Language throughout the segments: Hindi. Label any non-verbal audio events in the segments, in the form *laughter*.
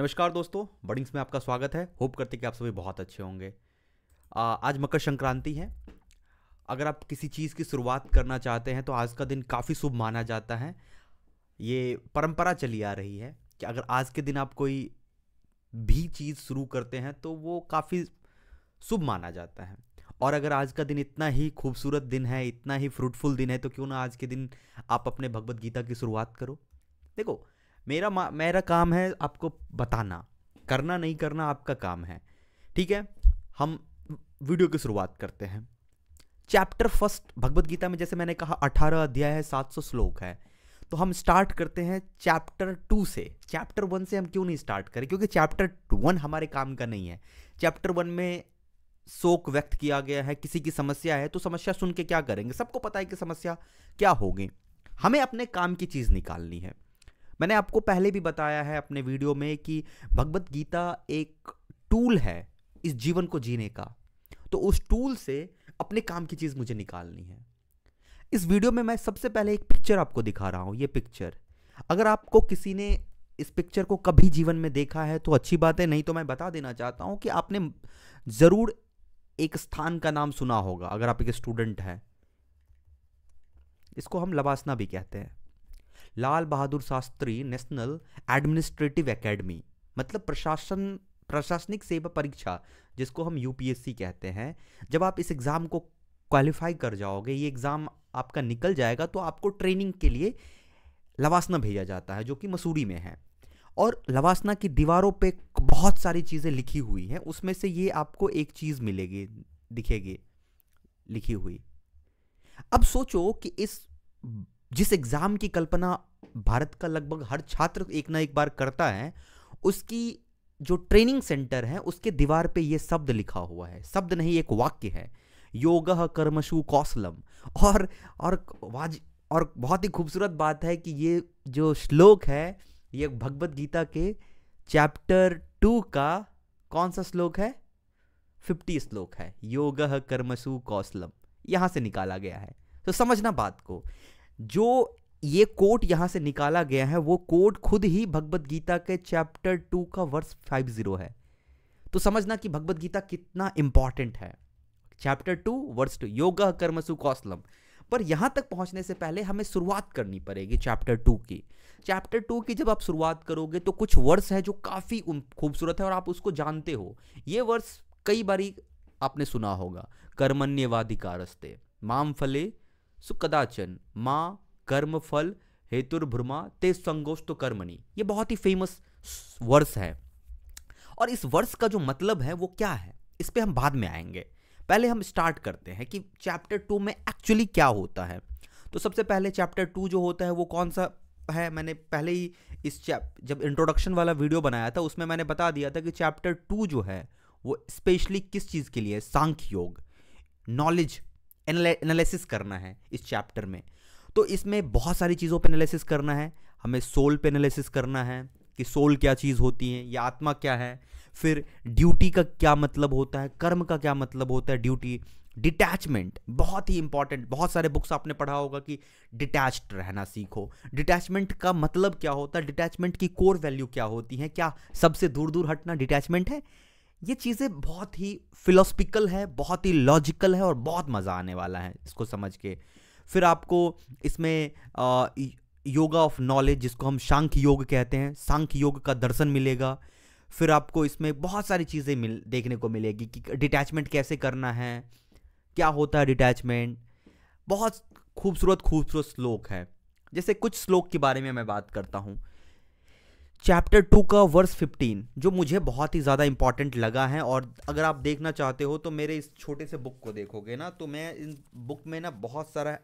नमस्कार दोस्तों बडिंग्स में आपका स्वागत है होप करते कि आप सभी बहुत अच्छे होंगे आज मकर संक्रांति है अगर आप किसी चीज़ की शुरुआत करना चाहते हैं तो आज का दिन काफ़ी शुभ माना जाता है ये परंपरा चली आ रही है कि अगर आज के दिन आप कोई भी चीज़ शुरू करते हैं तो वो काफ़ी शुभ माना जाता है और अगर आज का दिन इतना ही खूबसूरत दिन है इतना ही फ्रूटफुल दिन है तो क्यों ना आज के दिन आप अपने भगवत गीता की शुरुआत करो देखो मेरा मेरा काम है आपको बताना करना नहीं करना आपका काम है ठीक है हम वीडियो की शुरुआत करते हैं चैप्टर फर्स्ट भगवत गीता में जैसे मैंने कहा अठारह अध्याय है सात सौ श्लोक है तो हम स्टार्ट करते हैं चैप्टर टू से चैप्टर वन से हम क्यों नहीं स्टार्ट करें क्योंकि चैप्टर वन हमारे काम का नहीं है चैप्टर वन में शोक व्यक्त किया गया है किसी की समस्या है तो समस्या सुन के क्या करेंगे सबको पता है कि समस्या क्या होगी हमें अपने काम की चीज़ निकालनी है मैंने आपको पहले भी बताया है अपने वीडियो में कि भगवत गीता एक टूल है इस जीवन को जीने का तो उस टूल से अपने काम की चीज़ मुझे निकालनी है इस वीडियो में मैं सबसे पहले एक पिक्चर आपको दिखा रहा हूं ये पिक्चर अगर आपको किसी ने इस पिक्चर को कभी जीवन में देखा है तो अच्छी बात है नहीं तो मैं बता देना चाहता हूं कि आपने ज़रूर एक स्थान का नाम सुना होगा अगर आप एक स्टूडेंट हैं इसको हम लबासना भी कहते हैं Lal Bahadur Shastri national administrative academy मतलब प्रशासन प्रशासनिक सेवा परीक्षा जिसको हम यूपीएससी कहते हैं जब आप इस एग्ज़ाम को क्वालिफाई कर जाओगे ये एग्ज़ाम आपका निकल जाएगा तो आपको ट्रेनिंग के लिए लवासना भेजा जाता है जो कि मसूरी में है और लवासना की दीवारों पे बहुत सारी चीज़ें लिखी हुई हैं उसमें से ये आपको एक चीज़ मिलेगी दिखेगी लिखी हुई अब सोचो कि इस जिस एग्ज़ाम की कल्पना भारत का लगभग हर छात्र एक ना एक बार करता है उसकी जो ट्रेनिंग सेंटर है उसके दीवार पे ये शब्द लिखा हुआ है शब्द नहीं एक वाक्य है योग कर्मशु कौशलम और और वाज और बहुत ही खूबसूरत बात है कि ये जो श्लोक है ये भगवत गीता के चैप्टर टू का कौन सा श्लोक है फिफ्टी श्लोक है योग कर्मशु कौशलम यहाँ से निकाला गया है तो समझना बात को जो ये कोट यहां से निकाला गया है वो कोट खुद ही भगवत गीता के चैप्टर टू का वर्स फाइव जीरो है तो समझना कि भगवत गीता कितना इंपॉर्टेंट है चैप्टर टू वर्स टू योग कर्मसु कौसलम पर यहां तक पहुंचने से पहले हमें शुरुआत करनी पड़ेगी चैप्टर टू की चैप्टर टू की जब आप शुरुआत करोगे तो कुछ वर्स है जो काफ़ी खूबसूरत है और आप उसको जानते हो ये वर्स कई बारी आपने सुना होगा कर्मण्यवाधिकारस्ते माम फले कदाचन माँ कर्म फल हेतुर्भ्रमा ते संगोष्ठ कर्मणि ये बहुत ही फेमस वर्ष है और इस वर्ष का जो मतलब है वो क्या है इस पर हम बाद में आएंगे पहले हम स्टार्ट करते हैं कि चैप्टर टू में एक्चुअली क्या होता है तो सबसे पहले चैप्टर टू जो होता है वो कौन सा है मैंने पहले ही इस चैप जब इंट्रोडक्शन वाला वीडियो बनाया था उसमें मैंने बता दिया था कि चैप्टर टू जो है वो स्पेशली किस चीज़ के लिए सांख्य योग नॉलेज एनालिसिस करना है इस चैप्टर में तो इसमें बहुत सारी चीज़ों पर एनालिसिस करना है हमें सोल पे एनालिसिस करना है कि सोल क्या चीज़ होती है या आत्मा क्या है फिर ड्यूटी का क्या मतलब होता है कर्म का क्या मतलब होता है ड्यूटी डिटैचमेंट बहुत ही इंपॉर्टेंट बहुत सारे बुक्स आपने पढ़ा होगा कि डिटैच्ड रहना सीखो डिटैचमेंट का मतलब क्या होता है डिटैचमेंट की कोर वैल्यू क्या होती है क्या सबसे दूर दूर हटना डिटैचमेंट है ये चीज़ें बहुत ही फिलोसफिकल है बहुत ही लॉजिकल है और बहुत मज़ा आने वाला है इसको समझ के फिर आपको इसमें आ, योगा ऑफ नॉलेज जिसको हम शांख योग कहते हैं शांख योग का दर्शन मिलेगा फिर आपको इसमें बहुत सारी चीज़ें मिल देखने को मिलेगी कि डिटैचमेंट कैसे करना है क्या होता है डिटैचमेंट बहुत खूबसूरत खूबसूरत श्लोक है जैसे कुछ श्लोक के बारे में मैं बात करता हूँ चैप्टर टू का वर्स फिफ्टीन जो मुझे बहुत ही ज़्यादा इंपॉर्टेंट लगा है और अगर आप देखना चाहते हो तो मेरे इस छोटे से बुक को देखोगे ना तो मैं इन बुक में ना बहुत सारा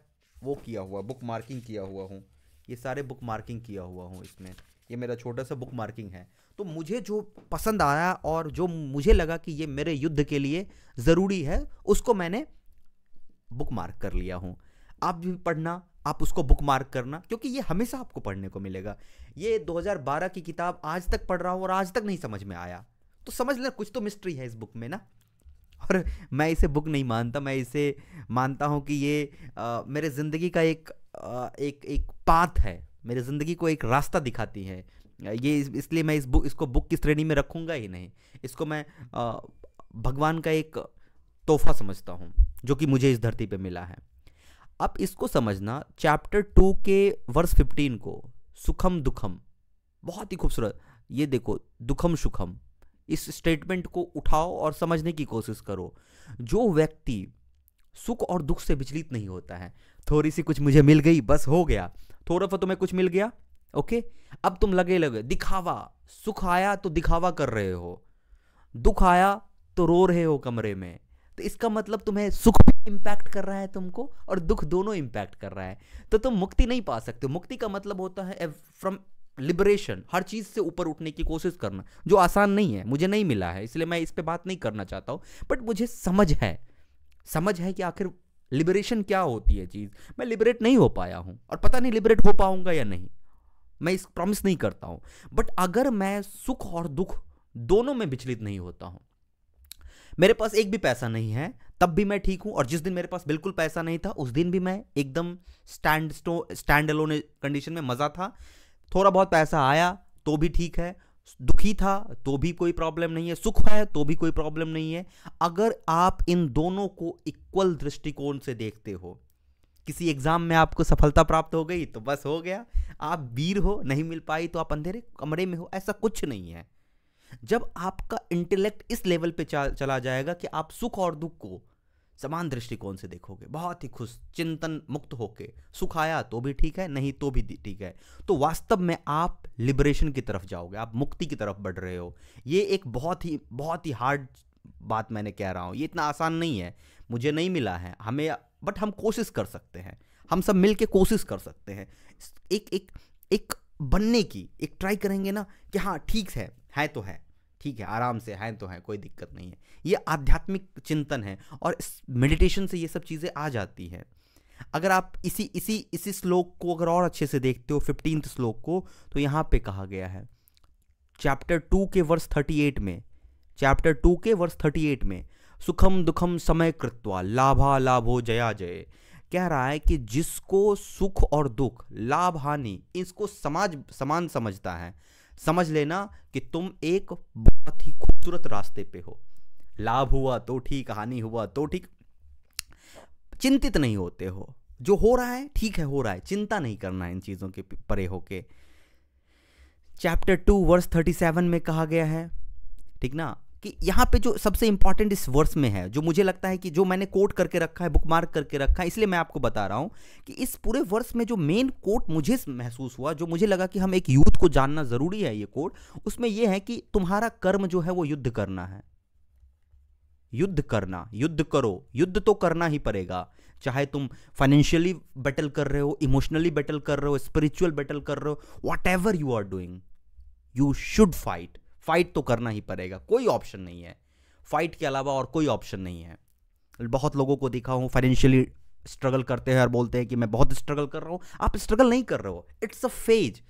वो किया हुआ बुक मार्किंग किया हुआ हूँ ये सारे बुक मार्किंग किया हुआ हूँ इसमें ये मेरा छोटा सा बुक मार्किंग है तो मुझे जो पसंद आया और जो मुझे लगा कि ये मेरे युद्ध के लिए ज़रूरी है उसको मैंने बुक मार्क कर लिया हूँ आप भी पढ़ना आप उसको बुक मार्क करना क्योंकि ये हमेशा आपको पढ़ने को मिलेगा ये 2012 की किताब आज तक पढ़ रहा हूँ और आज तक नहीं समझ में आया तो समझ लेना कुछ तो मिस्ट्री है इस बुक में ना और मैं इसे बुक नहीं मानता मैं इसे मानता हूँ कि ये आ, मेरे ज़िंदगी का एक आ, एक एक पाथ है मेरे ज़िंदगी को एक रास्ता दिखाती है ये इस, इसलिए मैं इस बुक इसको बुक की श्रेणी में रखूँगा ही नहीं इसको मैं आ, भगवान का एक तोहफा समझता हूँ जो कि मुझे इस धरती पर मिला है अब इसको समझना चैप्टर टू के वर्स फिफ्टीन को सुखम दुखम बहुत ही खूबसूरत ये देखो दुखम सुखम इस स्टेटमेंट को उठाओ और समझने की कोशिश करो जो व्यक्ति सुख और दुख से विचलित नहीं होता है थोड़ी सी कुछ मुझे मिल गई बस हो गया थोड़ा सा तुम्हें कुछ मिल गया ओके अब तुम लगे लगे दिखावा सुख आया तो दिखावा कर रहे हो दुख आया तो रो रहे हो कमरे में तो इसका मतलब तुम्हें सुख भी इम्पैक्ट कर रहा है तुमको और दुख दोनों इम्पैक्ट कर रहा है तो तुम मुक्ति नहीं पा सकते मुक्ति का मतलब होता है फ्रॉम लिबरेशन हर चीज़ से ऊपर उठने की कोशिश करना जो आसान नहीं है मुझे नहीं मिला है इसलिए मैं इस पर बात नहीं करना चाहता हूँ बट मुझे समझ है समझ है कि आखिर लिबरेशन क्या होती है चीज़ मैं लिबरेट नहीं हो पाया हूँ और पता नहीं लिबरेट हो पाऊँगा या नहीं मैं इस प्रॉमिस नहीं करता हूँ बट अगर मैं सुख और दुख दोनों में विचलित नहीं होता हूँ मेरे पास एक भी पैसा नहीं है तब भी मैं ठीक हूँ और जिस दिन मेरे पास बिल्कुल पैसा नहीं था उस दिन भी मैं एकदम स्टैंड स्टैंड अलोन कंडीशन में मज़ा था थोड़ा बहुत पैसा आया तो भी ठीक है दुखी था तो भी कोई प्रॉब्लम नहीं है सुख है तो भी कोई प्रॉब्लम नहीं है अगर आप इन दोनों को इक्वल दृष्टिकोण से देखते हो किसी एग्ज़ाम में आपको सफलता प्राप्त हो गई तो बस हो गया आप वीर हो नहीं मिल पाई तो आप अंधेरे कमरे में हो ऐसा कुछ नहीं है जब आपका इंटेलेक्ट इस लेवल पे चला जाएगा कि आप सुख और दुख को समान दृष्टिकोण से देखोगे बहुत ही खुश चिंतन मुक्त होके सुख आया तो भी ठीक है नहीं तो भी ठीक है तो वास्तव में आप लिबरेशन की तरफ जाओगे आप मुक्ति की तरफ बढ़ रहे हो ये एक बहुत ही बहुत ही हार्ड बात मैंने कह रहा हूँ ये इतना आसान नहीं है मुझे नहीं मिला है हमें बट हम कोशिश कर सकते हैं हम सब मिल कोशिश कर सकते हैं एक एक एक बनने की एक ट्राई करेंगे ना कि हाँ ठीक है है तो है ठीक है आराम से हैं तो हैं कोई दिक्कत नहीं है ये आध्यात्मिक चिंतन है और मेडिटेशन से ये सब चीज़ें आ जाती हैं अगर आप इसी इसी इसी श्लोक को अगर और अच्छे से देखते हो फिफ्टीन श्लोक को तो यहाँ पे कहा गया है चैप्टर टू के वर्ष थर्टी एट में चैप्टर टू के वर्ष थर्टी एट में सुखम दुखम समय कृत्वा लाभा लाभो जया जय कह रहा है कि जिसको सुख और दुख लाभ हानि इसको समाज समान समझता है समझ लेना कि तुम एक बहुत ही खूबसूरत रास्ते पे हो लाभ हुआ तो ठीक हानि हुआ तो ठीक चिंतित नहीं होते हो जो हो रहा है ठीक है हो रहा है चिंता नहीं करना इन चीज़ों के परे होके chapter two verse thirty seven में कहा गया है ठीक ना कि यहाँ पे जो सबसे इंपॉर्टेंट इस वर्स में है जो मुझे लगता है कि जो मैंने कोट करके रखा है बुक मार्क करके रखा है इसलिए मैं आपको बता रहा हूँ कि इस पूरे वर्स में जो मेन कोट मुझे महसूस हुआ जो मुझे लगा कि हम एक यूथ को जानना ज़रूरी है ये कोट उसमें यह है कि तुम्हारा कर्म जो है वो युद्ध करना है युद्ध करना युद्ध करो युद्ध तो करना ही पड़ेगा चाहे तुम फाइनेंशियली बैटल कर रहे हो इमोशनली बैटल कर रहे हो स्पिरिचुअल बैटल कर रहे हो whatever you are doing you should fight fight तो करना ही पड़ेगा कोई ऑप्शन नहीं है फाइट के अलावा और कोई ऑप्शन नहीं है बहुत लोगों को देखा हूँ फाइनेंशियली स्ट्रगल करते हैं और बोलते हैं कि मैं बहुत स्ट्रगल कर रहा हूँ आप स्ट्रगल नहीं कर रहे हो इट्स अ फेज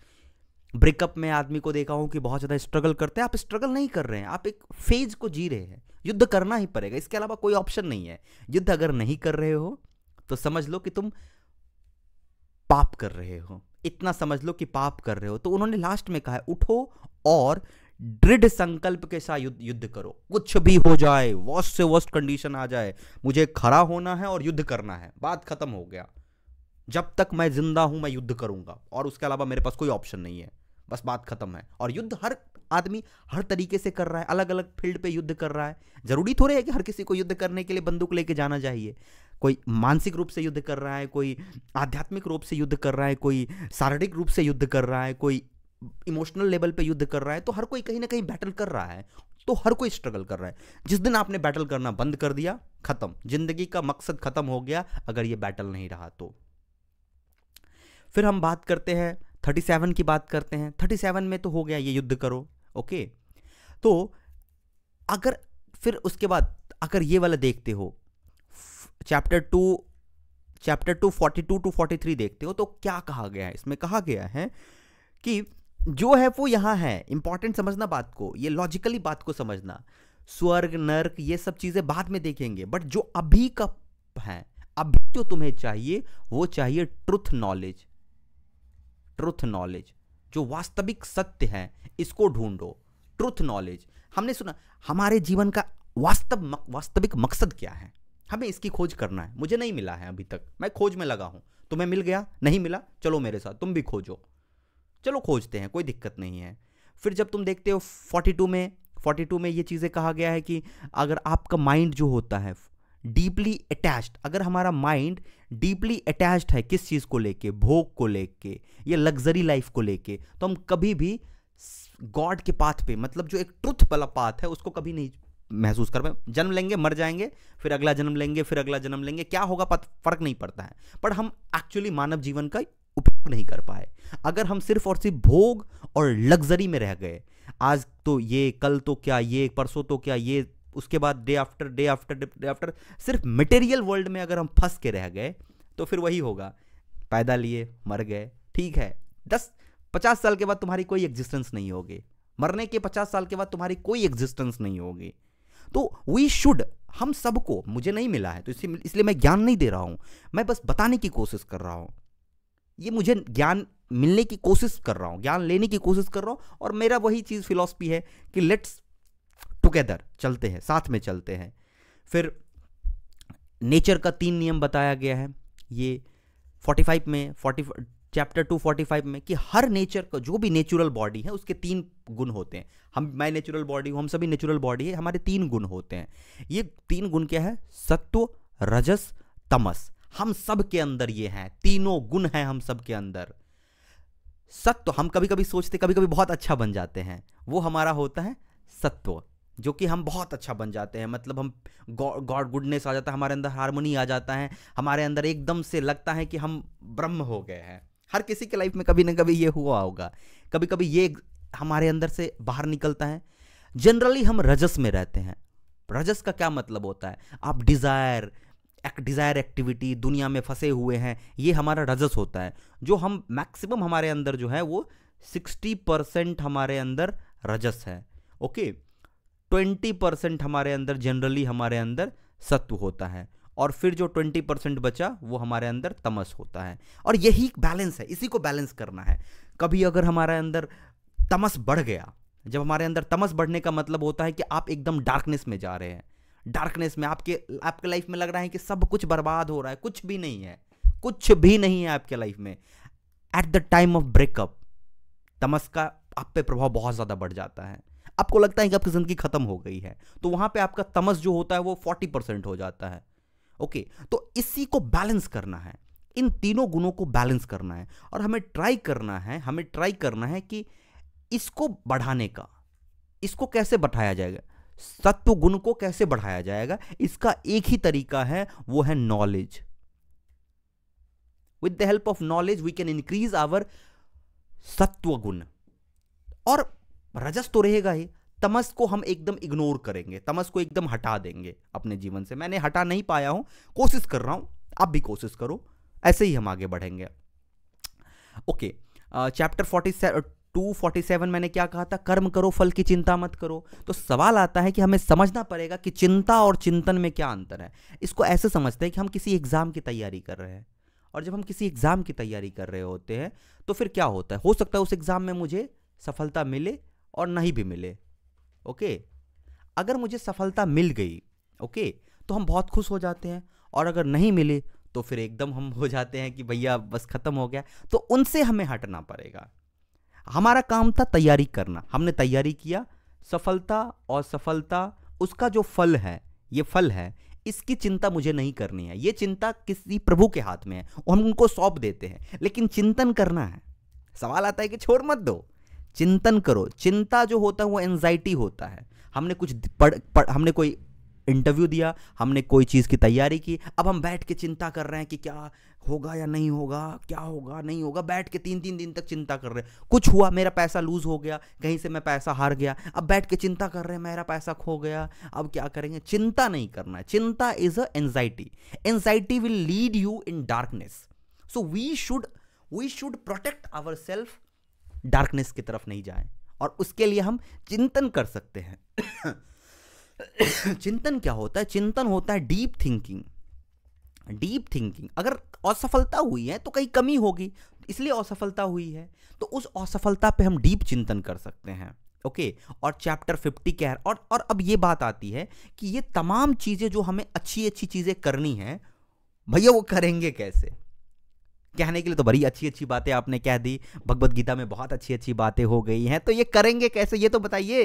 ब्रेकअप में आदमी को देखा हूँ कि बहुत ज़्यादा स्ट्रगल करते हैं आप स्ट्रगल नहीं कर रहे हैं आप एक फेज को जी रहे हैं युद्ध करना ही पड़ेगा इसके अलावा कोई ऑप्शन नहीं है युद्ध अगर नहीं कर रहे हो तो समझ लो कि तुम पाप कर रहे हो इतना समझ लो कि पाप कर रहे हो तो उन्होंने लास्ट में कहा है उठो और दृढ़ संकल्प के साथ युद्ध युद्ध करो कुछ भी हो जाए वर्स्ट से वर्स्ट कंडीशन आ जाए मुझे खड़ा होना है और युद्ध करना है बात खत्म हो गया जब तक मैं जिंदा हूं मैं युद्ध करूंगा और उसके अलावा मेरे पास कोई ऑप्शन नहीं है बस बात खत्म है और युद्ध हर आदमी हर तरीके से कर रहा है अलग अलग फील्ड पे युद्ध कर रहा है जरूरी थोड़े है कि हर किसी को युद्ध करने के लिए बंदूक लेके जाना चाहिए कोई मानसिक रूप से युद्ध कर रहा है कोई आध्यात्मिक रूप से युद्ध कर रहा है कोई शारीरिक रूप से युद्ध कर रहा है कोई इमोशनल लेवल पे युद्ध कर रहा है तो हर कोई कहीं ना कहीं बैटल कर रहा है तो हर कोई स्ट्रगल कर रहा है जिस दिन आपने बैटल करना बंद कर दिया खत्म जिंदगी का मकसद खत्म हो गया अगर ये बैटल नहीं रहा तो फिर हम बात करते हैं थर्टी सेवन की बात करते हैं थर्टी सेवन में तो हो गया ये युद्ध करो ओके तो अगर फिर उसके बाद अगर ये वाला देखते हो chapter two chapter two forty two two forty three देखते हो तो क्या कहा गया है इसमें कहा गया है कि जो है वो यहाँ है इंपॉर्टेंट समझना बात को ये लॉजिकली बात को समझना स्वर्ग नर्क ये सब चीज़ें बाद में देखेंगे बट जो अभी का है अभी जो तुम्हें चाहिए वो चाहिए ट्रुथ नॉलेज ट्रुथ नॉलेज जो वास्तविक सत्य है इसको ढूंढो ट्रुथ नॉलेज हमने सुना हमारे जीवन का वास्तव वास्तविक मकसद क्या है हमें इसकी खोज करना है मुझे नहीं मिला है अभी तक मैं खोज में लगा हूं तुम्हें मिल गया नहीं मिला चलो मेरे साथ तुम भी खोजो चलो खोजते हैं कोई दिक्कत नहीं है फिर जब तुम देखते हो 42 में 42 में ये चीज़ें कहा गया है कि अगर आपका माइंड जो होता है डीपली अटैच्ड अगर हमारा माइंड डीपली अटैच्ड है किस चीज़ को लेके भोग को लेके या लग्जरी लाइफ को लेके तो हम कभी भी गॉड के पाथ पे मतलब जो एक ट्रुथ वाला पाथ है उसको कभी नहीं महसूस कर पाए जन्म लेंगे मर जाएंगे फिर अगला जन्म लेंगे फिर अगला जन्म लेंगे क्या होगा फर्क नहीं पड़ता है पर हम एक्चुअली मानव जीवन का उपयोग नहीं कर पाए अगर हम सिर्फ और सिर्फ भोग और लग्जरी में रह गए आज तो ये कल तो क्या ये परसों तो क्या ये उसके बाद day after day after day after सिर्फ मटेरियल वर्ल्ड में अगर हम फंस के रह गए तो फिर वही होगा पैदा लिए मर गए ठीक है दस पचास साल के बाद तुम्हारी कोई एग्जिस्टेंस नहीं होगी मरने के पचास साल के बाद तुम्हारी कोई एग्जिस्टेंस नहीं होगी तो वी शुड हम सबको मुझे नहीं मिला है तो इसलिए मैं ज्ञान नहीं दे रहा हूं मैं बस बताने की कोशिश कर रहा हूं ये मुझे ज्ञान मिलने की कोशिश कर रहा हूँ ज्ञान लेने की कोशिश कर रहा हूँ और मेरा वही चीज़ फिलॉसफी है कि लेट्स टुगेदर चलते हैं साथ में चलते हैं फिर नेचर का तीन नियम बताया गया है ये 45 में 40 चैप्टर 245 में कि हर नेचर का जो भी नेचुरल बॉडी है उसके तीन गुण होते हैं हम मैं नेचुरल बॉडी हूँ हम सभी नेचुरल बॉडी है हमारे तीन गुण होते हैं ये तीन गुण क्या है सत्व रजस तमस हम सब के अंदर ये हैं तीनों गुण हैं हम सब के अंदर सत्व हम कभी कभी सोचते कभी कभी बहुत अच्छा बन जाते हैं वो हमारा होता है सत्व जो कि हम बहुत अच्छा बन जाते हैं मतलब हम गॉड गुडनेस आ जाता है हमारे अंदर हारमोनी आ जाता है हमारे अंदर एकदम से लगता है कि हम ब्रह्म हो गए हैं हर किसी के लाइफ में कभी ना कभी ये हुआ होगा कभी कभी ये हमारे अंदर से बाहर निकलता है जनरली हम रजस में रहते हैं रजस का क्या मतलब होता है आप डिज़ायर एक डिज़ायर एक्टिविटी दुनिया में फंसे हुए हैं ये हमारा रजस होता है जो हम मैक्सिमम हमारे अंदर जो है वो सिक्सटी परसेंट हमारे अंदर रजस है ओके ट्वेंटी परसेंट हमारे अंदर जनरली हमारे अंदर सत्व होता है और फिर जो ट्वेंटी परसेंट बचा वो हमारे अंदर तमस होता है और यही बैलेंस है इसी को बैलेंस करना है कभी अगर हमारे अंदर तमस बढ़ गया जब हमारे अंदर तमस बढ़ने का मतलब होता है कि आप एकदम डार्कनेस में जा रहे हैं डार्कनेस में आपके आपके लाइफ में लग रहा है कि सब कुछ बर्बाद हो रहा है कुछ भी नहीं है कुछ भी नहीं है आपके लाइफ में at the time of breakup तमस का आप पे प्रभाव बहुत ज़्यादा बढ़ जाता है आपको लगता है कि आपकी ज़िंदगी ख़त्म हो गई है तो वहां पे आपका तमस जो होता है वो फोर्टी परसेंट हो जाता है ओके तो इसी को बैलेंस करना है इन तीनों गुणों को बैलेंस करना है और हमें ट्राई करना है हमें ट्राई करना है कि इसको बढ़ाने का इसको कैसे बढ़ाया जाएगा सत्व गुण को कैसे बढ़ाया जाएगा इसका एक ही तरीका है वो है knowledge with the help of knowledge we can increase our सत्व गुण और रजस तो रहेगा ही तमस को हम एकदम इग्नोर करेंगे तमस को एकदम हटा देंगे अपने जीवन से मैंने हटा नहीं पाया हूं कोशिश कर रहा हूं आप भी कोशिश करो ऐसे ही हम आगे बढ़ेंगे ओके चैप्टर फोर्टी 247 मैंने क्या कहा था कर्म करो फल की चिंता मत करो तो सवाल आता है कि हमें समझना पड़ेगा कि चिंता और चिंतन में क्या अंतर है इसको ऐसे समझते हैं कि हम किसी एग्ज़ाम की तैयारी कर रहे हैं और जब हम किसी एग्ज़ाम की तैयारी कर रहे होते हैं तो फिर क्या होता है हो सकता है उस एग्ज़ाम में मुझे सफलता मिले और नहीं भी मिले ओके अगर मुझे सफलता मिल गई ओके तो हम बहुत खुश हो जाते हैं और अगर नहीं मिले तो फिर एकदम हम हो जाते हैं कि भैया बस ख़त्म हो गया तो उनसे हमें हटना पड़ेगा हमारा काम था तैयारी करना हमने तैयारी किया सफलता और सफलता उसका जो फल है ये फल है इसकी चिंता मुझे नहीं करनी है ये चिंता किसी प्रभु के हाथ में है और हम उनको सौंप देते हैं लेकिन चिंतन करना है सवाल आता है कि छोड़ मत दो चिंतन करो चिंता जो होता है वो एनजाइटी होता है हमने कुछ पढ़, पढ़ हमने कोई इंटरव्यू दिया हमने कोई चीज़ की तैयारी की अब हम बैठ के चिंता कर रहे हैं कि क्या होगा या नहीं होगा क्या होगा नहीं होगा बैठ के तीन तीन दिन तक चिंता कर रहे कुछ हुआ मेरा पैसा लूज हो गया कहीं से मैं पैसा हार गया अब बैठ के चिंता कर रहे हैं मेरा पैसा खो गया अब क्या करेंगे चिंता नहीं करना है चिंता is a anxiety anxiety will lead you in darkness so we should we should protect our self darkness की तरफ नहीं जाए और उसके लिए हम चिंतन कर सकते हैं *coughs* चिंतन क्या होता है चिंतन होता है डीप थिंकिंग डीप थिंकिंग अगर असफलता हुई है तो कहीं कमी होगी इसलिए असफलता हुई है तो उस असफलता पे हम डीप चिंतन कर सकते हैं ओके okay, और चैप्टर फिफ्टी क्या है और और अब ये बात आती है कि ये तमाम चीज़ें जो हमें अच्छी अच्छी चीज़ें करनी हैं भैया वो करेंगे कैसे कहने के लिए तो बड़ी अच्छी अच्छी बातें आपने कह दी भगवत गीता में बहुत अच्छी अच्छी बातें हो गई हैं तो ये करेंगे कैसे ये तो बताइए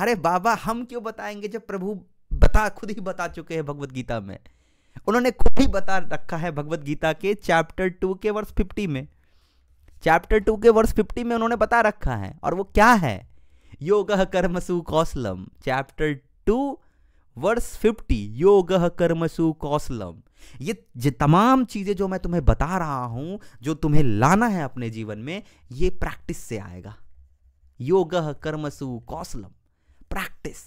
अरे बाबा हम क्यों बताएंगे जब प्रभु बता खुद ही बता चुके हैं भगवत गीता में उन्होंने खुद ही बता रखा है भगवत गीता के चैप्टर टू के वर्ष फिफ्टी में चैप्टर टू के वर्ष फिफ्टी में उन्होंने बता रखा है और वो क्या है योग कर्मसु कौशलम चैप्टर टू वर्ष फिफ्टी योग कर्मसु कौशलम ये जो तमाम चीज़ें जो मैं तुम्हें बता रहा हूं जो तुम्हें लाना है अपने जीवन में ये प्रैक्टिस से आएगा योग कर्मसु कौशलम प्रैक्टिस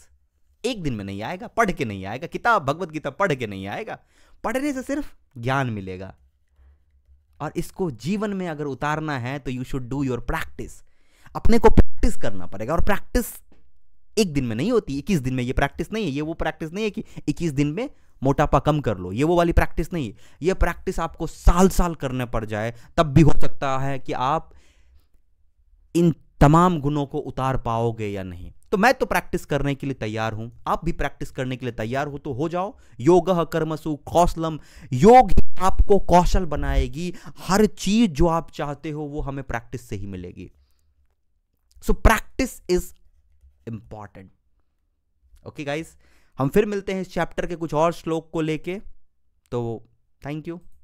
एक दिन में नहीं आएगा पढ़ के नहीं आएगा किताब भगवत गीता पढ़ के नहीं आएगा पढ़ने से सिर्फ ज्ञान मिलेगा और इसको जीवन में अगर उतारना है तो you should do your practice अपने को प्रैक्टिस करना पड़ेगा और प्रैक्टिस एक दिन में नहीं होती इक्कीस दिन में ये प्रैक्टिस नहीं है ये वो प्रैक्टिस नहीं है कि इक्कीस दिन में मोटापा कम कर लो ये वो वाली प्रैक्टिस नहीं है ये प्रैक्टिस आपको साल साल करने पड़ जाए तब भी हो सकता है कि आप इन तमाम गुणों को उतार पाओगे या नहीं तो मैं तो प्रैक्टिस करने के लिए तैयार हूं आप भी प्रैक्टिस करने के लिए तैयार हो तो हो जाओ योग कर्मसु कौशलम योग ही आपको कौशल बनाएगी हर चीज जो आप चाहते हो वो हमें प्रैक्टिस से ही मिलेगी so practice is important okay guys हम फिर मिलते हैं इस चैप्टर के कुछ और श्लोक को लेके तो थैंक यू